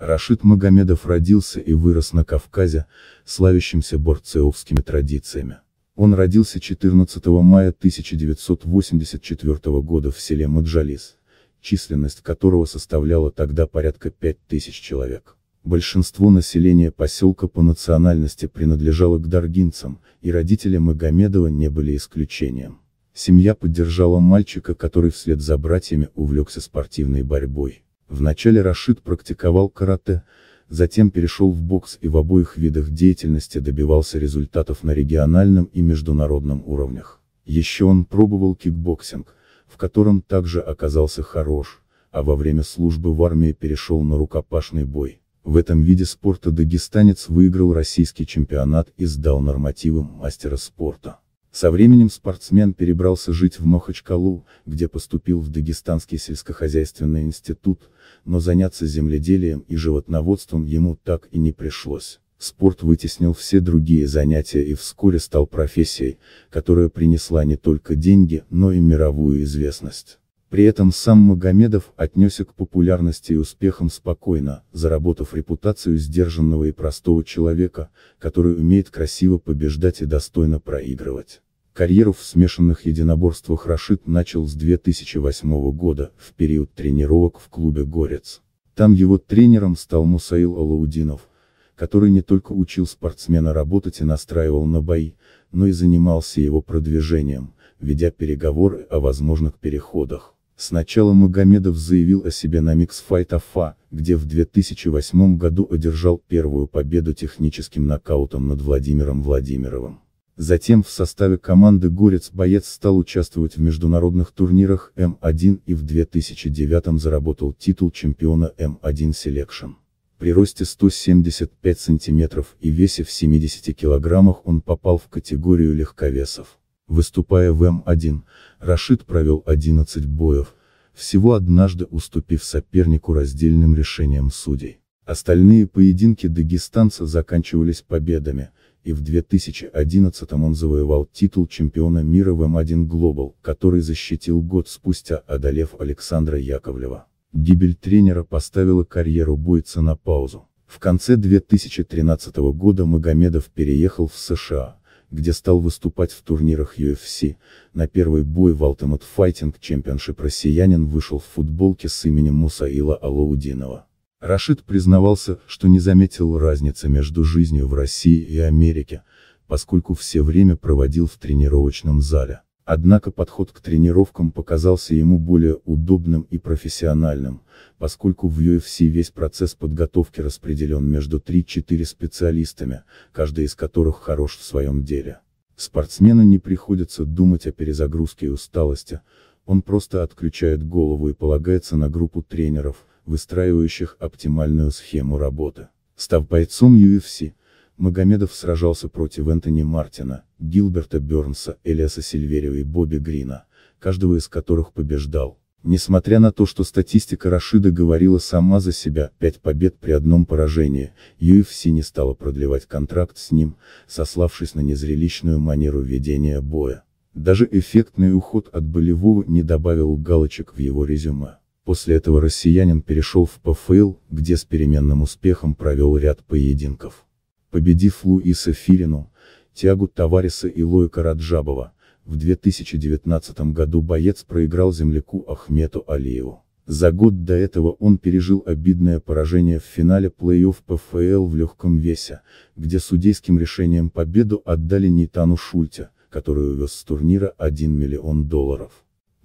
Рашид Магомедов родился и вырос на Кавказе, славящимся борцеовскими традициями. Он родился 14 мая 1984 года в селе Маджалис, численность которого составляла тогда порядка 5000 человек. Большинство населения поселка по национальности принадлежало к даргинцам, и родители Магомедова не были исключением. Семья поддержала мальчика, который вслед за братьями увлекся спортивной борьбой. Вначале Рашид практиковал карате, затем перешел в бокс и в обоих видах деятельности добивался результатов на региональном и международном уровнях. Еще он пробовал кикбоксинг, в котором также оказался хорош, а во время службы в армии перешел на рукопашный бой. В этом виде спорта дагестанец выиграл российский чемпионат и сдал нормативам мастера спорта. Со временем спортсмен перебрался жить в Махачкалу, где поступил в Дагестанский сельскохозяйственный институт, но заняться земледелием и животноводством ему так и не пришлось. Спорт вытеснил все другие занятия и вскоре стал профессией, которая принесла не только деньги, но и мировую известность. При этом сам Магомедов отнесся к популярности и успехам спокойно, заработав репутацию сдержанного и простого человека, который умеет красиво побеждать и достойно проигрывать. Карьеру в смешанных единоборствах Рашид начал с 2008 года, в период тренировок в клубе «Горец». Там его тренером стал Мусаил Алаудинов, который не только учил спортсмена работать и настраивал на бои, но и занимался его продвижением, ведя переговоры о возможных переходах. Сначала Магомедов заявил о себе на микс Fight Афа, где в 2008 году одержал первую победу техническим нокаутом над Владимиром Владимировым. Затем в составе команды «Горец» боец стал участвовать в международных турнирах М1 и в 2009 заработал титул чемпиона М1 Selection. При росте 175 см и весе в 70 кг он попал в категорию легковесов. Выступая в М1, Рашид провел 11 боев, всего однажды уступив сопернику раздельным решением судей. Остальные поединки дагестанца заканчивались победами, и в 2011 он завоевал титул чемпиона мира в М1 Global, который защитил год спустя, одолев Александра Яковлева. Гибель тренера поставила карьеру бойца на паузу. В конце 2013 года Магомедов переехал в США, где стал выступать в турнирах UFC, на первый бой в Ultimate Fighting Championship россиянин вышел в футболке с именем Мусаила Алаудинова. Рашид признавался, что не заметил разницы между жизнью в России и Америке, поскольку все время проводил в тренировочном зале. Однако подход к тренировкам показался ему более удобным и профессиональным, поскольку в UFC весь процесс подготовки распределен между 3-4 специалистами, каждый из которых хорош в своем деле. Спортсмену не приходится думать о перезагрузке и усталости, он просто отключает голову и полагается на группу тренеров, выстраивающих оптимальную схему работы. Став бойцом UFC, Магомедов сражался против Энтони Мартина, Гилберта Бернса, Элиаса Сильверио и Бобби Грина, каждого из которых побеждал. Несмотря на то, что статистика Рашида говорила сама за себя, пять побед при одном поражении, UFC не стала продлевать контракт с ним, сославшись на незрелищную манеру ведения боя. Даже эффектный уход от болевого не добавил галочек в его резюме. После этого россиянин перешел в ПФЛ, где с переменным успехом провел ряд поединков победив Луиса Фирину, тягу Тавариса и Лойка Раджабова, в 2019 году боец проиграл земляку Ахмету Алиеву. За год до этого он пережил обидное поражение в финале плей-офф ПФЛ в легком весе, где судейским решением победу отдали Нитану Шульте, который увез с турнира 1 миллион долларов.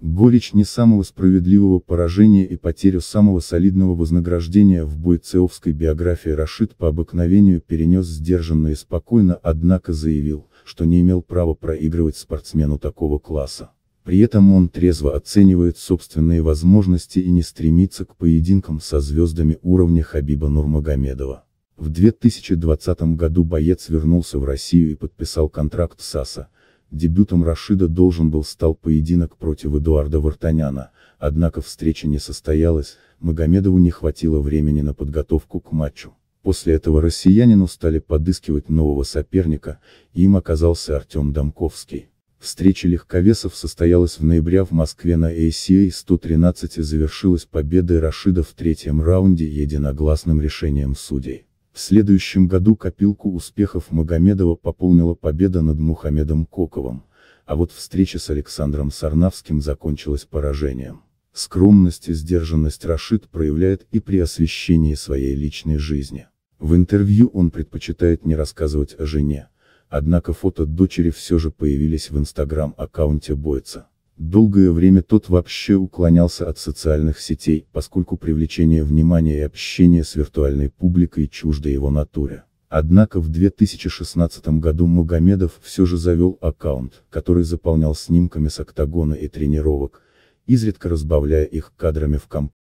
Горечь не самого справедливого поражения и потерю самого солидного вознаграждения в бойцеовской биографии Рашид по обыкновению перенес сдержанно и спокойно, однако заявил, что не имел права проигрывать спортсмену такого класса. При этом он трезво оценивает собственные возможности и не стремится к поединкам со звездами уровня Хабиба Нурмагомедова. В 2020 году боец вернулся в Россию и подписал контракт с АСА, Дебютом Рашида должен был стал поединок против Эдуарда Вартаняна, однако встреча не состоялась, Магомедову не хватило времени на подготовку к матчу. После этого россиянину стали подыскивать нового соперника, и им оказался Артем Домковский. Встреча легковесов состоялась в ноябре в Москве на ACA 113 и завершилась победой Рашида в третьем раунде единогласным решением судей. В следующем году копилку успехов Магомедова пополнила победа над Мухаммедом Коковым, а вот встреча с Александром Сарнавским закончилась поражением. Скромность и сдержанность Рашид проявляет и при освещении своей личной жизни. В интервью он предпочитает не рассказывать о жене, однако фото дочери все же появились в инстаграм-аккаунте бойца. Долгое время тот вообще уклонялся от социальных сетей, поскольку привлечение внимания и общение с виртуальной публикой чуждо его натуре. Однако в 2016 году Магомедов все же завел аккаунт, который заполнял снимками с октагона и тренировок, изредка разбавляя их кадрами в компании.